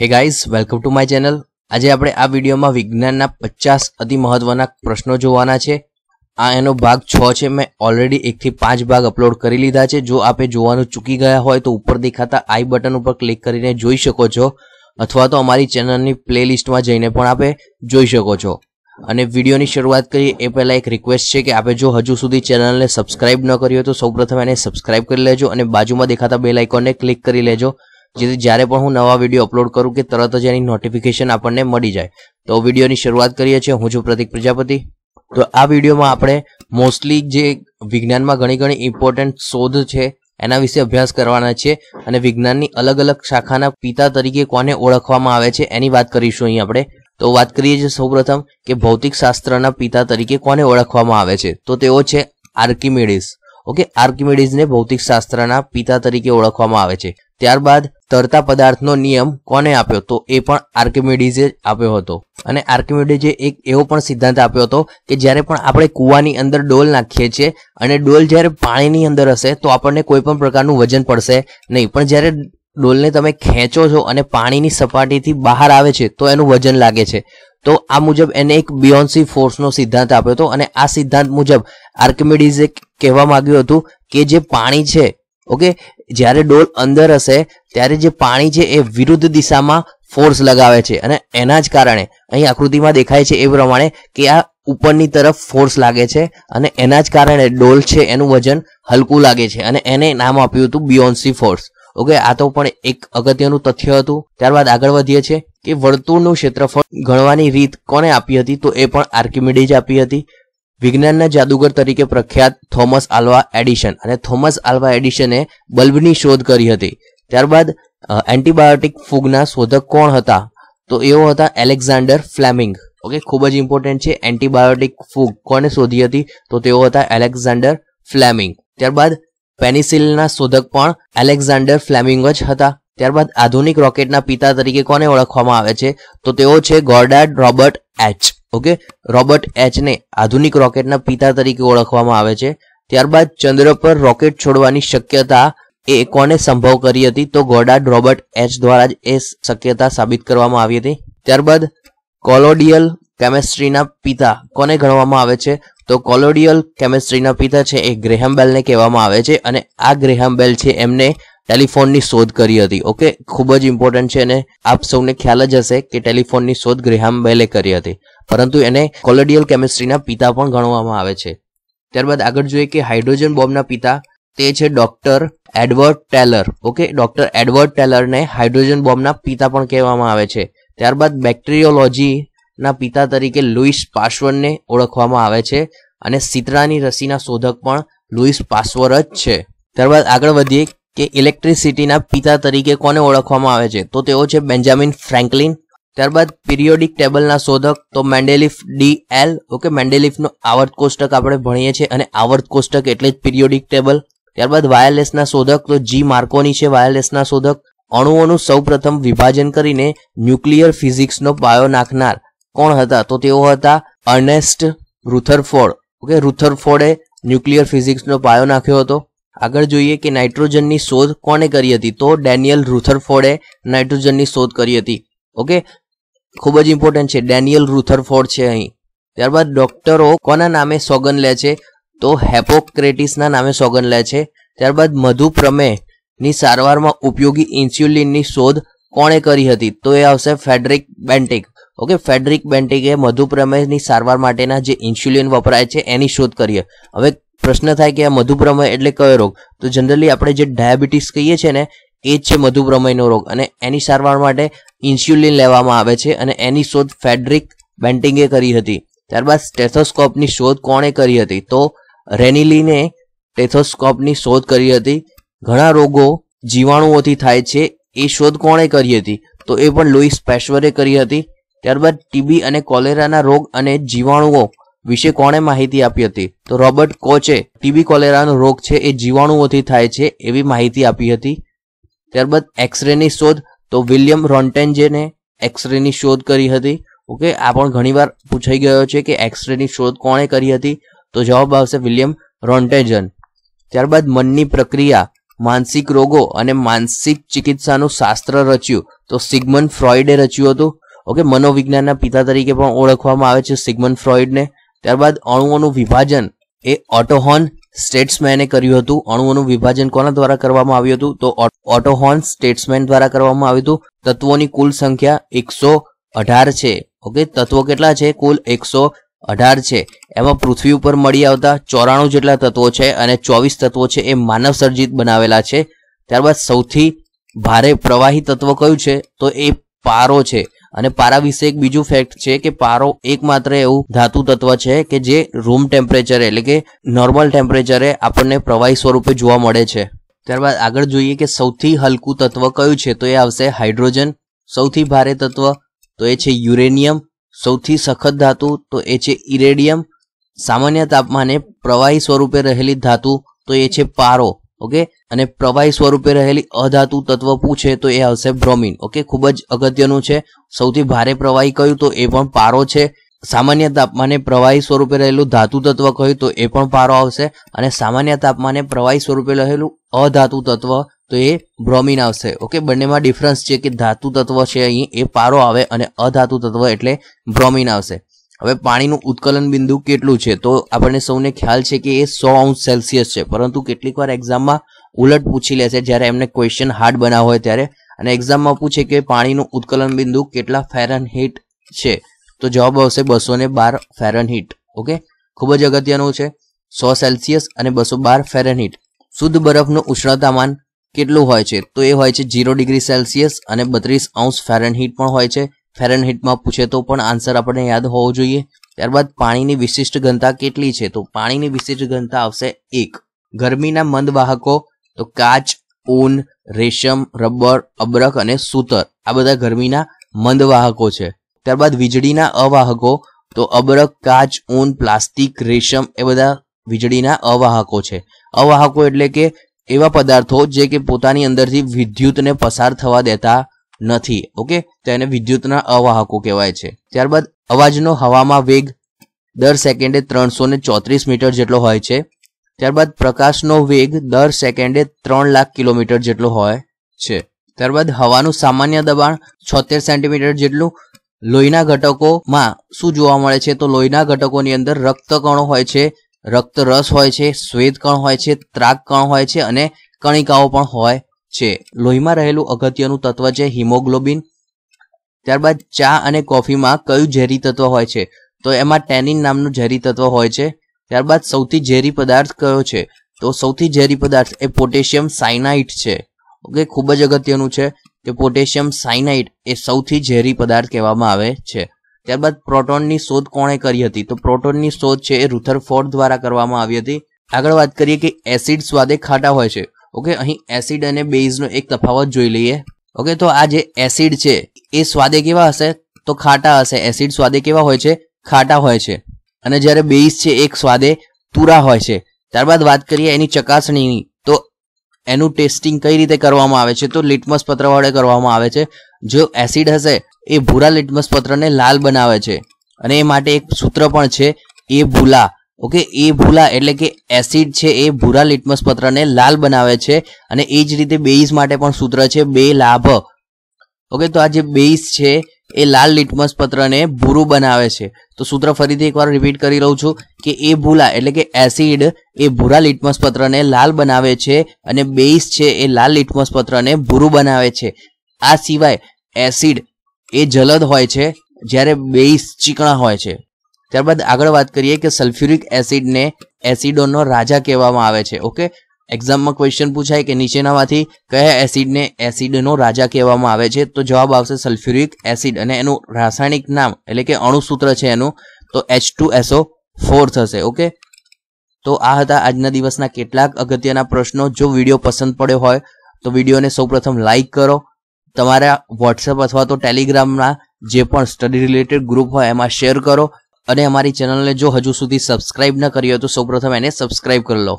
હે guys welcome to my channel આજે આપણે આ વિડીયોમાં વિજ્ઞાનના પચાસ અતિ મહત્વના પ્રશ્નો જોવાના છે આ એનો ભાગ છ છે મેં ઓલરેડી એકથી પાંચ ભાગ અપલોડ કરી લીધા છે જો આપે જોવાનું ચૂકી ગયા હોય તો ઉપર દેખાતા આઈ બટન ઉપર ક્લિક કરીને જોઈ શકો છો અથવા તો અમારી ચેનલની પ્લેલિસ્ટમાં જઈને પણ આપે જોઈ શકો છો અને વિડીયોની શરૂઆત કરીએ એ પહેલાં એક રિક્વેસ્ટ છે કે આપે જો હજુ સુધી ચેનલને સબસ્ક્રાઇબ ન કરી હોય તો પ્રથમ એને સબસ્ક્રાઇબ કરી લેજો અને બાજુમાં દેખાતા બે આઇકોનને ક્લિક કરી લેજો જેથી જ્યારે પણ હું નવા વિડીયો અપલોડ કરું કે તરત જ એની નોટિફિકેશન આપણને મળી જાય તો વિડીયોની શરૂઆત કરીએ છીએ હું છું પ્રતિક પ્રજાપતિ તો આ વિડીયોમાં આપણે મોસ્ટલી જે વિજ્ઞાનમાં ઘણી ઘણી ઇમ્પોર્ટન્ટ શોધ છે એના વિશે અભ્યાસ કરવાના છે અને વિજ્ઞાનની અલગ અલગ શાખાના પિતા તરીકે કોને ઓળખવામાં આવે છે એની વાત કરીશું અહીં આપણે તો વાત કરીએ છીએ સૌપ્રથમ કે ભૌતિક શાસ્ત્રના પિતા તરીકે કોને ઓળખવામાં આવે છે તો તેઓ છે આર્કિમેડિસ ઓકે આર્કિમેડિસને ભૌતિક શાસ્ત્રના પિતા તરીકે ઓળખવામાં આવે છે ત્યારબાદ તરતા પદાર્થનો નિયમ કોને આપ્યો તો એ પણ આર્કિમેડિઝે આપ્યો હતો અને આર્કિમેડીઝે એક એવો પણ સિદ્ધાંત આપ્યો હતો કે જ્યારે પણ આપણે કૂવાની અંદર ડોલ નાખીએ છીએ અને ડોલ જ્યારે પાણીની અંદર હશે તો આપણને કોઈ પણ પ્રકારનું વજન પડશે નહીં પણ જ્યારે ડોલને તમે ખેંચો છો અને પાણીની સપાટીથી બહાર આવે છે તો એનું વજન લાગે છે તો આ મુજબ એને એક બિયોન્સી ફોર્સનો સિદ્ધાંત આપ્યો હતો અને આ સિદ્ધાંત મુજબ આર્કિમેડિઝે કહેવા માંગ્યું હતું કે જે પાણી છે ઓકે જ્યારે ડોલ અંદર હશે ત્યારે જે પાણી છે એ વિરુદ્ધ દિશામાં ફોર્સ લગાવે છે અને એના જ કારણે અહીં આકૃતિમાં દેખાય છે એ પ્રમાણે કે આ ઉપરની તરફ ફોર્સ લાગે છે અને એના જ કારણે ડોલ છે એનું વજન હલકું લાગે છે અને એને નામ આપ્યું હતું બિયોન્સી ફોર્સ ઓકે આ તો પણ એક અગત્યનું તથ્ય હતું ત્યારબાદ આગળ વધીએ છીએ કે વર્તુળનું ક્ષેત્રફળ ગણવાની રીત કોને આપી હતી તો એ પણ આર્કિમિડીઝ આપી હતી વિજ્ઞાનના જાદુગર તરીકે પ્રખ્યાત થોમસ આલ્વા એડિશન અને થોમસ આલ્વા એડિશને બલ્બની શોધ કરી હતી ત્યારબાદ એન્ટીબાયોટિક ફૂગના શોધક કોણ હતા તો એવો હતા એલેક્ઝાન્ડર ફ્લેમિંગ ઓકે ખૂબ જ ઇમ્પોર્ટન્ટ છે એન્ટીબાયોટિક ફૂગ કોને શોધી હતી તો તેઓ હતા એલેક્ઝાન્ડર ફ્લેમિંગ ત્યારબાદ પેનિસિલના શોધક પણ એલેક્ઝાન્ડર ફ્લેમિંગ જ હતા ત્યારબાદ આધુનિક રોકેટના પિતા તરીકે કોને ઓળખવામાં આવે છે તો તેઓ છે Goddard Robert H okay Robert એચને આધુનિક રોકેટના પિતા તરીકે ઓળખવામાં આવે છે ત્યારબાદ ચંદ્ર પર રોકેટ છોડવાની શક્યતા એ કોને સંભવ કરી હતી તો ગોડાડ રોબર્ટ એચ દ્વારા જ એ શક્યતા સાબિત કરવામાં આવી હતી ત્યારબાદ કોલોડિયલ કેમેસ્ટ્રીના પિતા કોને ગણવામાં આવે છે તો કોલોડિયલ કેમેસ્ટ્રીના પિતા છે એ ગ્રેહમ બેલને કહેવામાં આવે છે અને આ ગ્રેહમ બેલ છે એમને ટેલિફોનની શોધ કરી હતી ઓકે ખૂબ જ ઇમ્પોર્ટન્ટ છે અને આપ સૌને ખ્યાલ જ હશે કે ટેલિફોનની શોધ ગ્રેહામ બેલે કરી હતી પરંતુ એને કોલોડિયલ કેમિસ્ટ્રીના પિતા પણ ગણવામાં આવે છે ત્યારબાદ આગળ જોઈએ કે હાઇડ્રોજન બોમ્બના પિતા તે છે doctor Edward Teller okay doctor Edward ટેલરને હાઇડ્રોજન બોમ્બના પિતા પણ કહેવામાં આવે છે ત્યારબાદ બેક્ટેરિયોલોજીના પિતા તરીકે લુઈસ પાશ્વરને ઓળખવામાં આવે છે અને સિતરાની રસીના શોધક પણ લુઈસ પાશ્વર જ છે ત્યારબાદ આગળ વધીએ કે ઇલેક્ટ્રિસિટીના પિતા તરીકે કોને ઓળખવામાં આવે છે તો તેઓ છે બેન્જામિન ફ્રેન્કલિન ત્યારબાદ પિરિયોડિક ટેબલના શોધક તો મેન્ડેલિફ ડી એલ ઓકે મેન્ડેલિફનો આવર્ત કોષ્ટક આપણે ભણીએ છીએ અને આવર્ત કોષ્ટક એટલે જ પિરિયોડિક ટેબલ ત્યારબાદ વાયરલેસના શોધક તો જી માર્કોની છે વાયરલેસના શોધક અણુઓનું સૌપ્રથમ વિભાજન કરીને ન્યુક્લિયર ફિઝિક્સનો પાયો નાખનાર કોણ હતા તો તેઓ હતા અર્નેસ્ટ રૂથરફોર્ડ ઓકે રૂથરફોર્ડે ન્યુક્લિયર ફિઝિક્સનો પાયો નાખ્યો હતો આગળ જોઈએ કે નાઇટ્રોજનની શોધ કોણે કરી હતી તો ડેનિયલ રૂથરફોર્ડે નાઇટ્રોજનની શોધ કરી હતી ઓકે ખૂબ જ ઇમ્પોર્ટન્ટ છે ડેનિયલ રૂથરફોર્ડ છે અહીં ત્યારબાદ ડોક્ટરો કોના નામે સોગન લે છે તો હેપોક્રેટિસના નામે સોગન લે છે ત્યારબાદ મધુપ્રમેહની સારવારમાં ઉપયોગી ઇન્સ્યુલિનની શોધ કોણે કરી હતી તો એ આવશે ફેડરિક બેન્ટિક ઓકે ફેડરિક બેન્ટિકે મધુપ્રમેહની સારવાર માટેના જે ઇન્સ્યુલિન વપરાય છે એની શોધ કરીએ હવે પ્રશ્ન થાય કે આ મધુપ્રમેહ એટલે કયો રોગ તો જનરલી આપણે જે ડાયાબિટીસ કહીએ છીએ ને એ જ છે મધુપ્રમેહનો રોગ અને એની સારવાર માટે ઇન્સ્યુલિન લેવામાં આવે છે અને એની શોધ ફેડરિક બેન્ટિંગે કરી હતી ત્યારબાદ સ્ટેથોસ્કોપની શોધ કોણે કરી હતી તો રેનિલીને ટેથોસ્કોપની શોધ કરી હતી ઘણા રોગો જીવાણુઓથી થાય છે એ શોધ કોણે કરી હતી તો એ પણ લોહી પેશ્વરે કરી હતી ત્યારબાદ ટીબી અને કોલેરાના રોગ અને જીવાણુઓ વિશે કોણે માહિતી આપી હતી તો રોબર્ટ કોચે ટીબી કોલેરાનો રોગ છે એ જીવાણુઓથી થાય છે એવી માહિતી આપી હતી ત્યારબાદ એક્સરેની શોધ તો વિલિયમ રોન્ટેન્જેને એક્સરેની શોધ કરી હતી ઓકે આ પણ ઘણીવાર પૂછાઈ ગયો છે કે એક્સરેની શોધ કોણે કરી હતી તો જવાબ આવશે વિલિયમ રોન્ટેજન ત્યારબાદ મનની પ્રક્રિયા માનસિક રોગો અને માનસિક ચિકિત્સાનું શાસ્ત્ર રચ્યું તો સિગમન ફ્રોઇડે રચ્યું હતું ઓકે મનોવિજ્ઞાનના પિતા તરીકે પણ ઓળખવામાં આવે છે સિગમન ફ્રોઇડને ત્યારબાદ અણુઓનું વિભાજન એ ઓટોહોન સ્ટેટ્સમેને કર્યું હતું અણુઓનું વિભાજન કોના દ્વારા કરવામાં આવ્યું હતું તો ઓટોહોર્ન સ્ટેટ્સમેન દ્વારા કરવામાં આવ્યું હતું તત્વોની કુલ સંખ્યા એકસો અઢાર છે ઓકે તત્વો કેટલા છે કુલ એકસો અઢાર છે એમાં પૃથ્વી ઉપર મળી આવતા ચોરાણું જેટલા તત્વો છે અને ચોવીસ તત્વો છે એ માનવ સર્જિત બનાવેલા છે ત્યારબાદ સૌથી ભારે પ્રવાહી તત્વ કયું છે તો એ પારો છે અને પારા વિશે એક બીજું ફેક્ટ છે કે પારો એકમાત્ર એવું ધાતુ તત્વ છે કે જે રૂમ ટેમ્પરેચર એટલે કે નોર્મલ ટેમ્પરેચરે આપણને પ્રવાહી સ્વરૂપે જોવા મળે છે ત્યારબાદ આગળ જોઈએ કે સૌથી હલકું તત્વ કયું છે તો એ આવશે હાઇડ્રોજન સૌથી ભારે તત્વ તો એ છે યુરેનિયમ સૌથી સખત ધાતુ તો એ છે ઇરેડિયમ સામાન્ય તાપમાને પ્રવાહી સ્વરૂપે રહેલી ધાતુ તો એ છે પારો ઓકે અને પ્રવાહી સ્વરૂપે રહેલી અધાતુ તત્વ પૂછે તો એ આવશે બ્રોમિન ઓકે ખૂબ જ અગત્યનું છે સૌથી ભારે પ્રવાહી કહ્યું તો એ પણ પારો છે સામાન્ય તાપમાને પ્રવાહી સ્વરૂપે રહેલું ધાતુ તત્વ કહ્યું તો એ પણ પારો આવશે અને સામાન્ય તાપમાને પ્રવાહી સ્વરૂપે રહેલું અધાતુ તત્વ તો એ બ્રોમિન આવશે ઓકે બંનેમાં ડિફરન્સ છે કે ધાતુ તત્વ છે અહીં એ પારો આવે અને અધાતુ તત્વ એટલે બ્રોમિન આવશે હવે પાણીનું ઉત્કલન બિંદુ કેટલું છે તો આપણને સૌને ખ્યાલ છે કે એ સો અંશ સેલ્સિયસ છે પરંતુ કેટલીક વાર એક્ઝામમાં ઉલટ પૂછી લેશે જ્યારે એમને ક્વેશ્ચન હાર્ડ બનાવ હોય ત્યારે અને એક્ઝામમાં પૂછે કે પાણીનું ઉત્કલન બિંદુ કેટલા ફેરન હીટ છે તો જવાબ આવશે બસો ને બાર ફેરન હીટ ઓકે ખૂબ જ અગત્યનું છે સો સેલ્સિયસ અને બસો બાર ફેરન હીટ શુદ્ધ બરફનું ઉષ્ણતામાન કેટલું હોય છે તો એ હોય છે ઝીરો ડિગ્રી સેલ્સિયસ અને બત્રીસ અંશ ફેરન હીટ પણ હોય છે ફેરનહીટમાં પૂછે તો પણ આન્સર આપણને યાદ હોવો જોઈએ ત્યારબાદ પાણીની વિશિષ્ટ ઘનતા કેટલી છે તો પાણીની વિશિષ્ટ ઘનતા આવશે એક ગરમીના મંદ વાહકો તો કાચ ઊન રેશમ રબર અબરક અને સૂતર આ બધા ગરમીના મંદ વાહકો છે ત્યારબાદ વીજળીના અવાહકો તો અબરક કાચ ઊન પ્લાસ્ટિક રેશમ એ બધા વીજળીના અવાહકો છે અવાહકો એટલે કે એવા પદાર્થો જે કે પોતાની અંદરથી વિદ્યુતને પસાર થવા દેતા નથી ઓકે તેને વિદ્યુતના અવાહકો કહેવાય છે ત્યારબાદ અવાજનો હવામાં વેગ દર સેકન્ડે ત્રણસો ને ચોત્રીસ મીટર જેટલો હોય છે ત્યારબાદ પ્રકાશનો વેગ દર સેકન્ડે ત્રણ લાખ કિલોમીટર જેટલો હોય છે ત્યારબાદ હવાનું સામાન્ય દબાણ છોતેર સેન્ટીમીટર જેટલું લોહીના ઘટકોમાં શું જોવા મળે છે તો લોહીના ઘટકોની અંદર રક્તકણો હોય છે રક્તરસ હોય છે શ્વેતકણ હોય છે ત્રાકકણ હોય છે અને કણિકાઓ પણ હોય છે લોહીમાં રહેલું અગત્યનું તત્વ છે હિમોગ્લોબિન ત્યારબાદ ચા અને કોફીમાં કયું ઝેરી તત્વ હોય છે તો એમાં ટેનિન નામનું ઝેરી તત્વ હોય છે ત્યારબાદ સૌથી ઝેરી પદાર્થ કયો છે તો સૌથી ઝેરી પદાર્થ એ પોટેશિયમ સાયનાઇટ છે ઓકે ખૂબ જ અગત્યનું છે કે પોટેશિયમ સાયનાઇટ એ સૌથી ઝેરી પદાર્થ કહેવામાં આવે છે ત્યારબાદ પ્રોટોનની શોધ કોણે કરી હતી તો પ્રોટોનની શોધ છે એ રૂથર ફોર્ડ દ્વારા કરવામાં આવી હતી આગળ વાત કરીએ કે એસિડ સ્વાદે ખાટા હોય છે ઓકે અહીં એસિડ અને બેઝનો એક તફાવત જોઈ લઈએ ઓકે તો આ જે એસિડ છે એ સ્વાદે કેવા હશે તો ખાટા હશે એસિડ સ્વાદે કેવા હોય છે ખાટા હોય છે અને જ્યારે બેઝ છે એક સ્વાદે તુરા હોય છે ત્યારબાદ વાત કરીએ એની ચકાસણીની તો એનું ટેસ્ટિંગ કઈ રીતે કરવામાં આવે છે તો લિટમસ પત્ર વડે કરવામાં આવે છે જો એસિડ હશે એ ભૂરા લિટમસ પત્રને લાલ બનાવે છે અને એ માટે એક સૂત્ર પણ છે એ ભૂલા ઓકે એ ભૂલા એટલે કે એસિડ છે એ ભૂરા લિટમસ પત્રને લાલ બનાવે છે અને એ જ રીતે બેઇઝ માટે પણ સૂત્ર છે બે લાભ ઓકે તો આ જે બેઇઝ છે એ લાલ લિટમસ પત્રને ભૂરું બનાવે છે તો સૂત્ર ફરીથી એકવાર રિપીટ કરી રહું છું કે એ ભૂલા એટલે કે એસિડ એ ભૂરા લિટમસ પત્રને લાલ બનાવે છે અને બેઇઝ છે એ લાલ લિટમસ પત્રને ભૂરું બનાવે છે આ સિવાય એસિડ એ જલદ હોય છે જ્યારે બેઇઝ ચીકણા હોય છે ત્યારબાદ આગળ વાત કરીએ કે સલ્ફ્યુરિક એસિડને એસિડોનો રાજા કહેવામાં આવે છે ઓકે એક્ઝામમાં ક્વેશ્ચન પૂછાય કે નીચેનામાંથી કયા એસિડને એસિડનો રાજા કહેવામાં આવે છે તો જવાબ આવશે સલ્ફ્યુરિક એસિડ અને એનું રાસાયણિક નામ એટલે કે અણુસૂત્ર છે એનું તો એચ ટુ એસો ફોર થશે ઓકે તો આ હતા આજના દિવસના કેટલાક અગત્યના પ્રશ્નો જો વિડીયો પસંદ પડ્યો હોય તો વિડીયોને સૌપ્રથમ લાઇક કરો તમારા વોટ્સએપ અથવા તો ટેલિગ્રામના જે પણ સ્ટડી રિલેટેડ ગ્રુપ હોય એમાં શેર કરો અને અમારી ચેનલને જો હજુ સુધી સબસ્ક્રાઇબ ન કરી હોય તો સૌપ્રથમ એને સબસ્ક્રાઇબ કરી લો